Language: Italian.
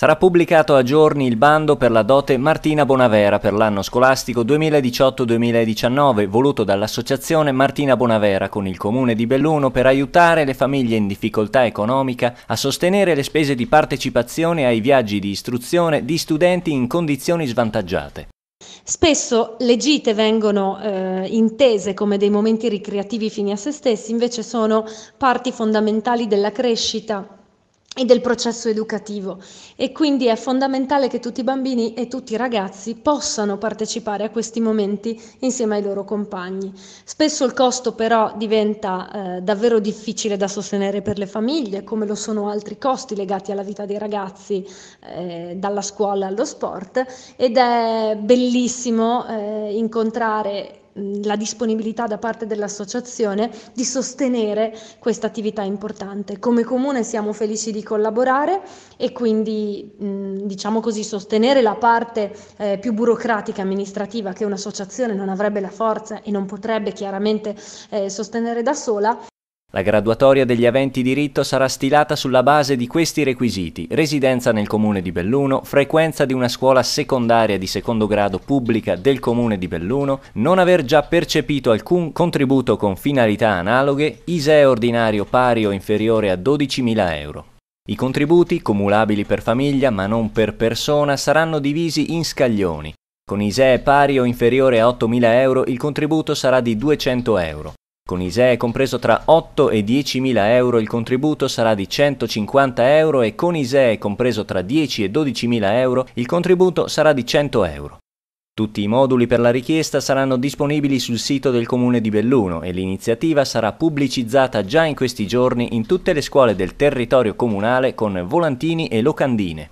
Sarà pubblicato a giorni il bando per la dote Martina Bonavera per l'anno scolastico 2018-2019, voluto dall'associazione Martina Bonavera con il comune di Belluno per aiutare le famiglie in difficoltà economica a sostenere le spese di partecipazione ai viaggi di istruzione di studenti in condizioni svantaggiate. Spesso le gite vengono eh, intese come dei momenti ricreativi fini a se stessi, invece sono parti fondamentali della crescita e del processo educativo e quindi è fondamentale che tutti i bambini e tutti i ragazzi possano partecipare a questi momenti insieme ai loro compagni. Spesso il costo però diventa eh, davvero difficile da sostenere per le famiglie, come lo sono altri costi legati alla vita dei ragazzi, eh, dalla scuola allo sport ed è bellissimo eh, incontrare la disponibilità da parte dell'associazione di sostenere questa attività importante. Come comune siamo felici di collaborare e quindi mh, diciamo così sostenere la parte eh, più burocratica amministrativa che un'associazione non avrebbe la forza e non potrebbe chiaramente eh, sostenere da sola la graduatoria degli aventi diritto sarà stilata sulla base di questi requisiti: residenza nel comune di Belluno, frequenza di una scuola secondaria di secondo grado pubblica del comune di Belluno, non aver già percepito alcun contributo con finalità analoghe, ISEE ordinario pari o inferiore a 12.000 euro. I contributi, cumulabili per famiglia ma non per persona, saranno divisi in scaglioni. Con ISEE pari o inferiore a 8.000 euro il contributo sarà di 200 euro. Con ISEE compreso tra 8 e 10.000 euro il contributo sarà di 150 euro e con ISEE compreso tra 10 e 12.000 euro il contributo sarà di 100 euro. Tutti i moduli per la richiesta saranno disponibili sul sito del comune di Belluno e l'iniziativa sarà pubblicizzata già in questi giorni in tutte le scuole del territorio comunale con volantini e locandine.